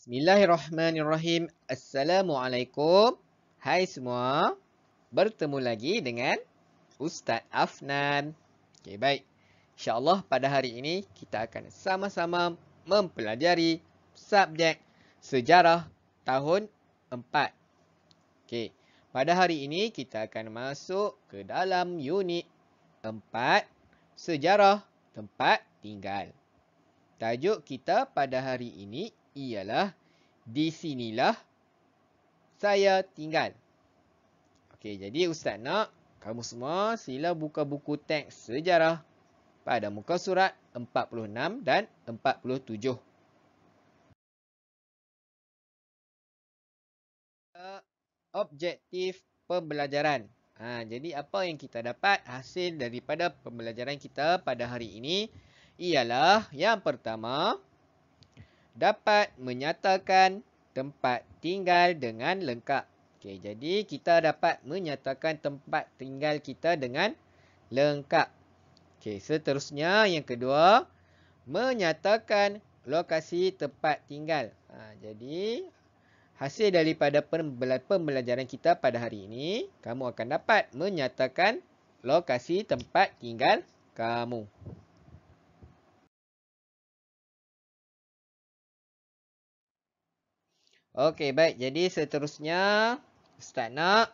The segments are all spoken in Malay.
Bismillahirrahmanirrahim. Assalamualaikum. Hai semua. Bertemu lagi dengan Ustaz Afnan. Okey, baik. InsyaAllah pada hari ini kita akan sama-sama mempelajari subjek sejarah tahun 4. Okey, pada hari ini kita akan masuk ke dalam unit 4 sejarah tempat tinggal. Tajuk kita pada hari ini ialah di sinilah saya tinggal. Okey, jadi ustaz nak kamu semua sila buka buku teks sejarah pada muka surat 46 dan 47. Eh, objektif pembelajaran. Ha, jadi apa yang kita dapat hasil daripada pembelajaran kita pada hari ini ialah yang pertama, dapat menyatakan tempat tinggal dengan lengkap. Okey, jadi kita dapat menyatakan tempat tinggal kita dengan lengkap. Okey, seterusnya yang kedua, menyatakan lokasi tempat tinggal. Ha, jadi hasil daripada pembelajaran kita pada hari ini, kamu akan dapat menyatakan lokasi tempat tinggal kamu. Okey, baik. Jadi seterusnya, Ustaz nak.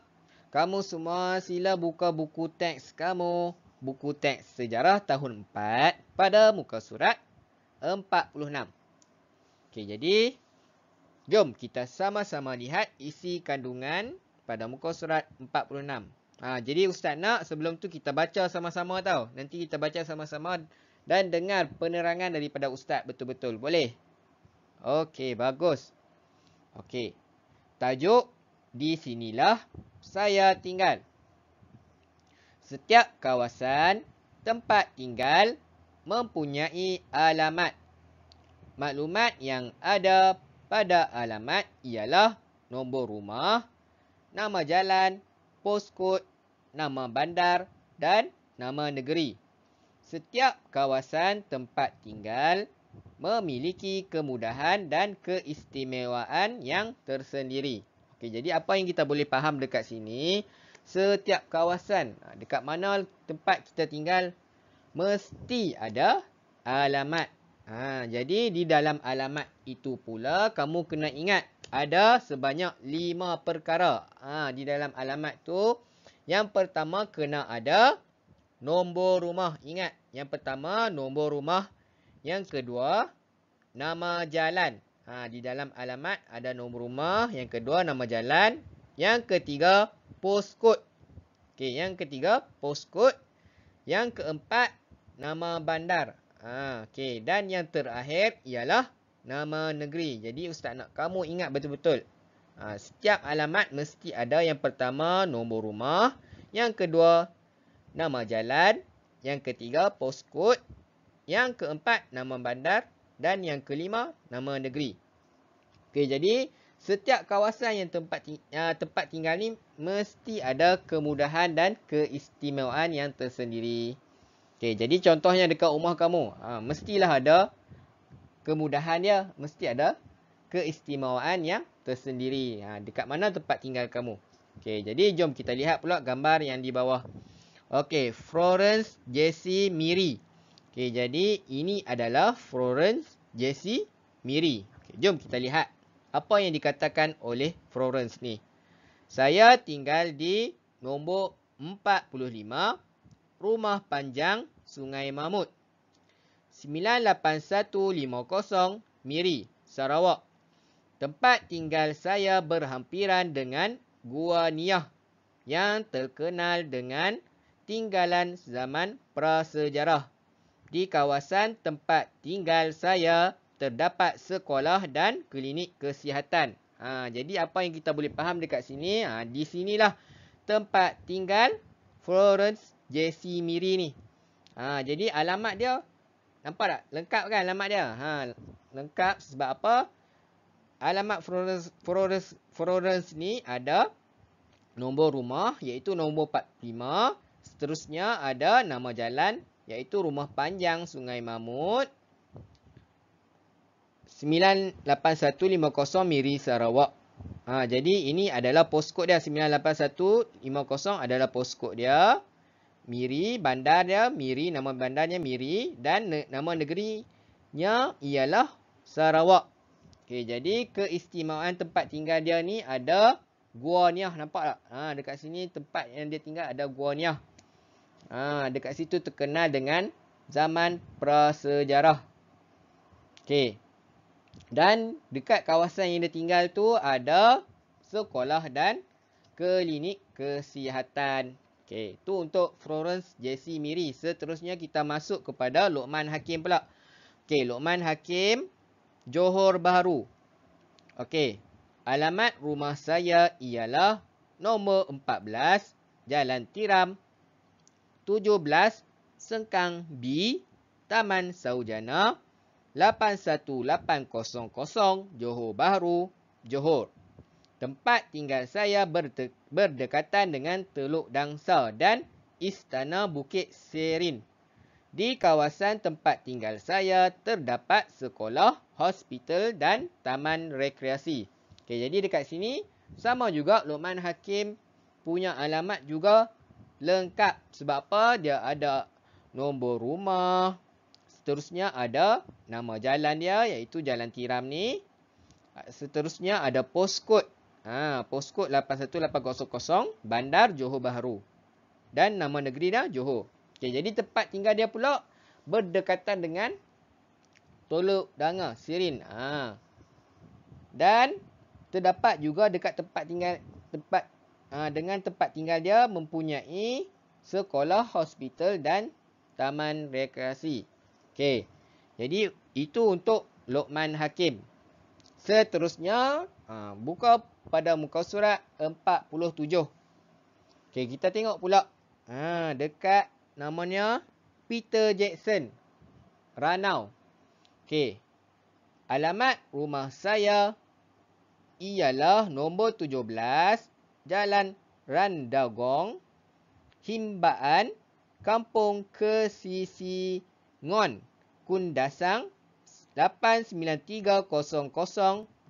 Kamu semua sila buka buku teks kamu. Buku teks sejarah tahun 4 pada muka surat 46. Okey, jadi jom kita sama-sama lihat isi kandungan pada muka surat 46. Ha, jadi Ustaz nak sebelum tu kita baca sama-sama tau. Nanti kita baca sama-sama dan dengar penerangan daripada Ustaz betul-betul. Boleh? Okey, bagus. Okey. Tajuk di sinilah saya tinggal. Setiap kawasan tempat tinggal mempunyai alamat. Maklumat yang ada pada alamat ialah nombor rumah, nama jalan, poskod, nama bandar dan nama negeri. Setiap kawasan tempat tinggal memiliki kemudahan dan keistimewaan yang tersendiri. Okey, jadi apa yang kita boleh faham dekat sini, setiap kawasan ha, dekat mana tempat kita tinggal mesti ada alamat. Ha, jadi di dalam alamat itu pula kamu kena ingat ada sebanyak lima perkara ha, di dalam alamat tu. Yang pertama kena ada nombor rumah. Ingat, yang pertama nombor rumah yang kedua, nama jalan. Ha, di dalam alamat ada nombor rumah. Yang kedua, nama jalan. Yang ketiga, postcode. Okay, yang ketiga, postcode. Yang keempat, nama bandar. Ha, okay. Dan yang terakhir ialah nama negeri. Jadi, Ustaz nak kamu ingat betul-betul. Ha, setiap alamat mesti ada yang pertama, nombor rumah. Yang kedua, nama jalan. Yang ketiga, postcode. Yang keempat, nama bandar. Dan yang kelima, nama negeri. Okay, jadi setiap kawasan yang tempat ya, tempat tinggal ni mesti ada kemudahan dan keistimewaan yang tersendiri. Okay, jadi contohnya dekat rumah kamu, ha, mestilah ada kemudahan dia, mesti ada keistimewaan yang tersendiri. Ha, dekat mana tempat tinggal kamu. Okay, jadi jom kita lihat pula gambar yang di bawah. Okay, Florence Jesse Miri. Okey, jadi ini adalah Florence Jesse Miri. Okay, jom kita lihat apa yang dikatakan oleh Florence ni. Saya tinggal di nombor 45, Rumah Panjang Sungai Mahmud. 98150 Miri, Sarawak. Tempat tinggal saya berhampiran dengan Gua Niah yang terkenal dengan tinggalan zaman prasejarah. Di kawasan tempat tinggal saya terdapat sekolah dan klinik kesihatan. Ha, jadi apa yang kita boleh faham dekat sini? Ha, di sinilah tempat tinggal Florence JC Miri ni. Ha, jadi alamat dia, nampak tak? Lengkap kan alamat dia? Ha, lengkap sebab apa? Alamat Florence, Florence, Florence ni ada nombor rumah iaitu nombor 45. Seterusnya ada nama jalan iaitu rumah panjang Sungai Mamut 98150 Miri Sarawak. Ha, jadi ini adalah poskod dia 98150 adalah poskod dia. Miri bandar dia Miri nama bandarnya Miri dan ne nama negerinya ialah Sarawak. Okay jadi keistimewaan tempat tinggal dia ni ada Gua Niah nampak tak? Ha dekat sini tempat yang dia tinggal ada Gua Niah. Ha, dekat situ terkenal dengan zaman prasejarah. Okey. Dan dekat kawasan yang dia tinggal tu ada sekolah dan klinik kesihatan. Okey, tu untuk Florence JC Miri. Seterusnya kita masuk kepada Lokman Hakim pula. Okey, Lokman Hakim Johor Bahru. Okey. Alamat rumah saya ialah nombor 14 Jalan Tiram 17 Sengkang B Taman Saujana 81800 Johor Bahru Johor. Tempat tinggal saya berde- berdekatan dengan Teluk Dangsa dan Istana Bukit Serin. Di kawasan tempat tinggal saya terdapat sekolah, hospital dan taman rekreasi. Okay, jadi dekat sini sama juga Luqman Hakim punya alamat juga lengkap. Sebab apa? Dia ada nombor rumah. Seterusnya ada nama jalan dia iaitu Jalan Tiram ni. Seterusnya ada postcode. Ha, postcode 81800 Bandar Johor Bahru. Dan nama negeri dia Johor. Okay, jadi tempat tinggal dia pula berdekatan dengan Toluk Danga Sirin. Ha. Dan terdapat juga dekat tempat tinggal tempat Ha, dengan tempat tinggal dia mempunyai sekolah, hospital dan taman rekreasi. Okey. Jadi itu untuk Lokman Hakim. Seterusnya ha, buka pada muka surat 47. Okey, kita tengok pula. Ha dekat namanya Peter Jackson Ranau. Okey. Alamat rumah saya ialah nombor 17 Jalan Randagong, Himbaan, Kampung Kesisi Ngon, Kundasang, 89300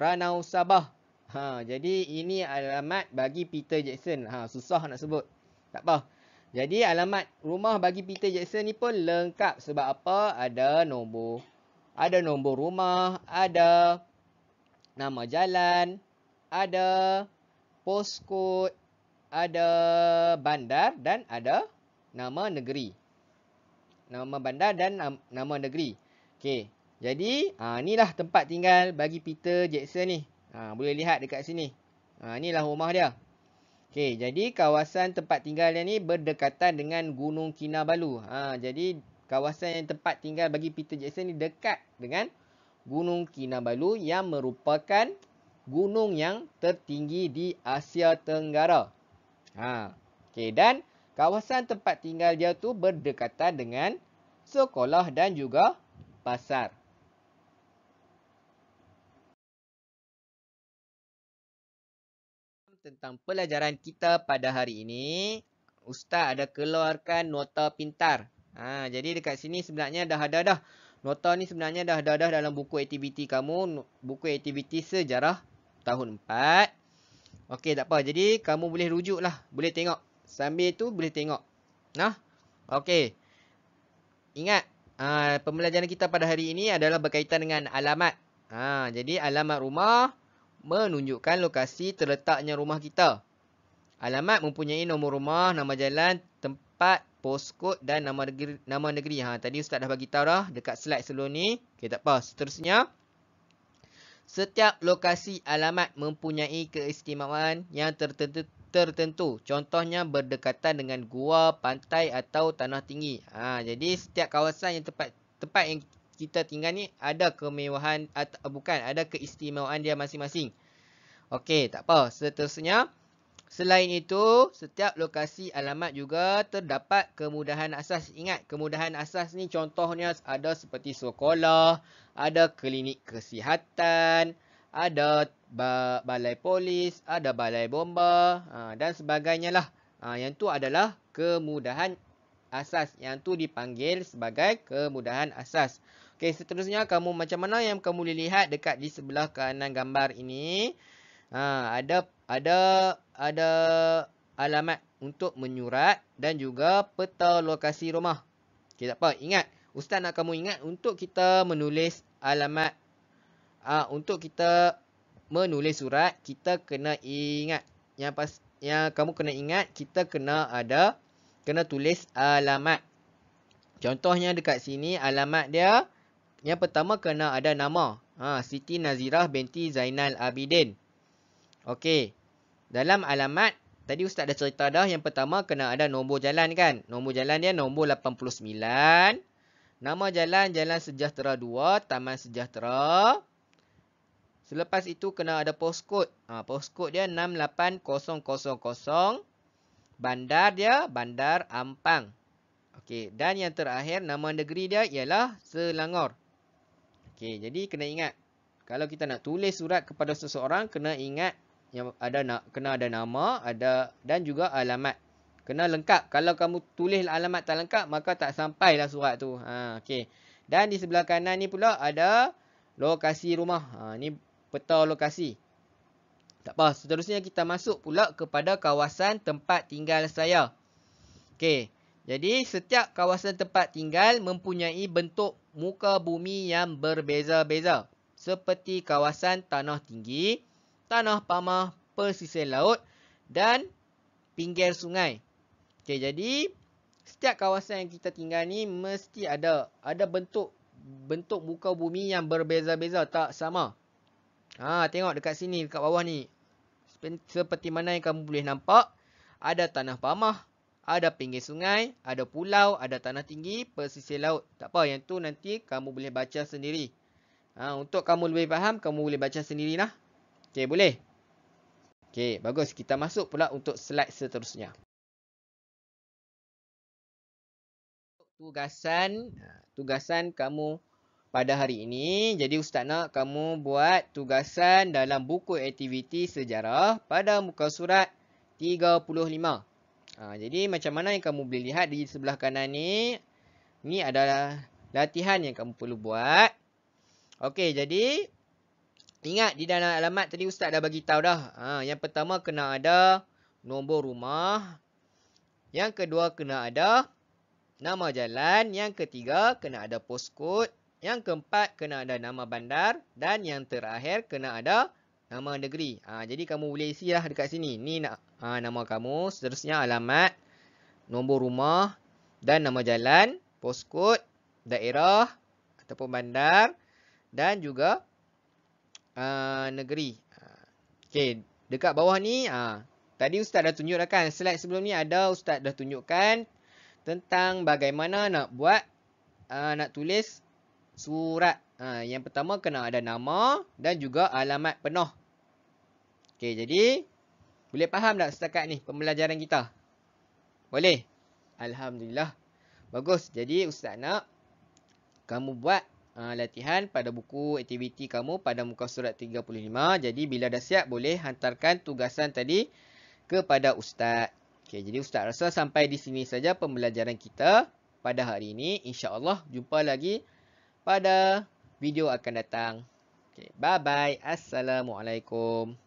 Ranau Sabah. Ha, jadi ini alamat bagi Peter Jackson. Ha, susah nak sebut. Tak apa. Jadi alamat rumah bagi Peter Jackson ni pun lengkap sebab apa? Ada nombor ada nombor rumah, ada nama jalan, ada postcode, ada bandar dan ada nama negeri. Nama bandar dan nama negeri. Okey. Jadi, ha, lah tempat tinggal bagi Peter Jackson ni. Ha, boleh lihat dekat sini. Ha, lah rumah dia. Okey. Jadi, kawasan tempat tinggal dia ni berdekatan dengan Gunung Kinabalu. Ha, jadi, kawasan yang tempat tinggal bagi Peter Jackson ni dekat dengan Gunung Kinabalu yang merupakan gunung yang tertinggi di Asia Tenggara. Ha. Okey dan kawasan tempat tinggal dia tu berdekatan dengan sekolah dan juga pasar. Tentang pelajaran kita pada hari ini, ustaz ada keluarkan nota pintar. Ha, jadi dekat sini sebenarnya dah ada dah. Nota ni sebenarnya dah ada dah dalam buku aktiviti kamu, buku aktiviti sejarah tahun 4. Okey, tak apa. Jadi, kamu boleh rujuk lah. Boleh tengok. Sambil tu, boleh tengok. Nah, Okey. Ingat, uh, pembelajaran kita pada hari ini adalah berkaitan dengan alamat. Ha, jadi, alamat rumah menunjukkan lokasi terletaknya rumah kita. Alamat mempunyai nombor rumah, nama jalan, tempat, poskod dan nama negeri. Nama negeri. Ha, tadi Ustaz dah bagi tahu dah dekat slide sebelum ni. Okey, tak apa. Seterusnya, Setiap lokasi alamat mempunyai keistimewaan yang tertentu. tertentu. Contohnya berdekatan dengan gua, pantai atau tanah tinggi. Ha, jadi setiap kawasan yang tempat tempat yang kita tinggal ni ada kemewahan atau bukan ada keistimewaan dia masing-masing. Okey, tak apa. Seterusnya, Selain itu, setiap lokasi alamat juga terdapat kemudahan asas. Ingat, kemudahan asas ni contohnya ada seperti sekolah, ada klinik kesihatan, ada balai polis, ada balai bomba ha, dan sebagainya lah. Ha, yang tu adalah kemudahan asas. Yang tu dipanggil sebagai kemudahan asas. Okey, seterusnya kamu macam mana yang kamu boleh lihat dekat di sebelah kanan gambar ini? Ha, ada ada ada alamat untuk menyurat dan juga peta lokasi rumah. Okey tak apa, ingat. Ustaz nak kamu ingat untuk kita menulis alamat ha, untuk kita menulis surat, kita kena ingat yang pas yang kamu kena ingat kita kena ada kena tulis alamat. Contohnya dekat sini alamat dia yang pertama kena ada nama. Ha, Siti Nazirah binti Zainal Abidin. Okey. Dalam alamat, tadi Ustaz dah cerita dah. Yang pertama, kena ada nombor jalan kan. Nombor jalan dia nombor 89. Nama jalan, Jalan Sejahtera 2, Taman Sejahtera. Selepas itu, kena ada postcode. Ha, postcode dia 68000. Bandar dia, Bandar Ampang. Okey. Dan yang terakhir, nama negeri dia ialah Selangor. Okey. Jadi, kena ingat. Kalau kita nak tulis surat kepada seseorang, kena ingat yang ada nak kena ada nama ada dan juga alamat kena lengkap kalau kamu tulis alamat tak lengkap maka tak sampai lah surat tu ha okey dan di sebelah kanan ni pula ada lokasi rumah ha ni peta lokasi tak apa seterusnya kita masuk pula kepada kawasan tempat tinggal saya okey jadi setiap kawasan tempat tinggal mempunyai bentuk muka bumi yang berbeza-beza seperti kawasan tanah tinggi tanah pamah, pesisir laut dan pinggir sungai. Okey, jadi setiap kawasan yang kita tinggal ni mesti ada ada bentuk bentuk buka bumi yang berbeza-beza tak sama. Ha, tengok dekat sini dekat bawah ni. Seperti mana yang kamu boleh nampak, ada tanah pamah, ada pinggir sungai, ada pulau, ada tanah tinggi, pesisir laut. Tak apa, yang tu nanti kamu boleh baca sendiri. Ha, untuk kamu lebih faham, kamu boleh baca sendirilah. Okey, boleh? Okey, bagus. Kita masuk pula untuk slide seterusnya. Tugasan, tugasan kamu pada hari ini. Jadi, Ustaz nak kamu buat tugasan dalam buku aktiviti sejarah pada muka surat 35. Ha, jadi, macam mana yang kamu boleh lihat di sebelah kanan ni? Ni adalah latihan yang kamu perlu buat. Okey, jadi Ingat di dalam alamat tadi ustaz dah bagi tahu dah. Ha, yang pertama kena ada nombor rumah. Yang kedua kena ada nama jalan. Yang ketiga kena ada postcode. Yang keempat kena ada nama bandar. Dan yang terakhir kena ada nama negeri. Ha, jadi kamu boleh isi lah dekat sini. Ni nak, ha, nama kamu. Seterusnya alamat. Nombor rumah. Dan nama jalan. Postcode. Daerah. Ataupun bandar. Dan juga Ah, negeri. Okay, dekat bawah ni uh, tadi ustaz dah tunjuk dah kan. Slide sebelum ni ada ustaz dah tunjukkan tentang bagaimana nak buat uh, nak tulis surat. Uh, yang pertama kena ada nama dan juga alamat penuh. Okay, jadi boleh faham tak setakat ni pembelajaran kita? Boleh. Alhamdulillah. Bagus. Jadi ustaz nak kamu buat Ah, latihan pada buku aktiviti kamu pada muka surat 35. Jadi bila dah siap boleh hantarkan tugasan tadi kepada ustaz. Okey, jadi ustaz rasa sampai di sini saja pembelajaran kita pada hari ini. Insya-Allah jumpa lagi pada video akan datang. Okey, bye bye. Assalamualaikum.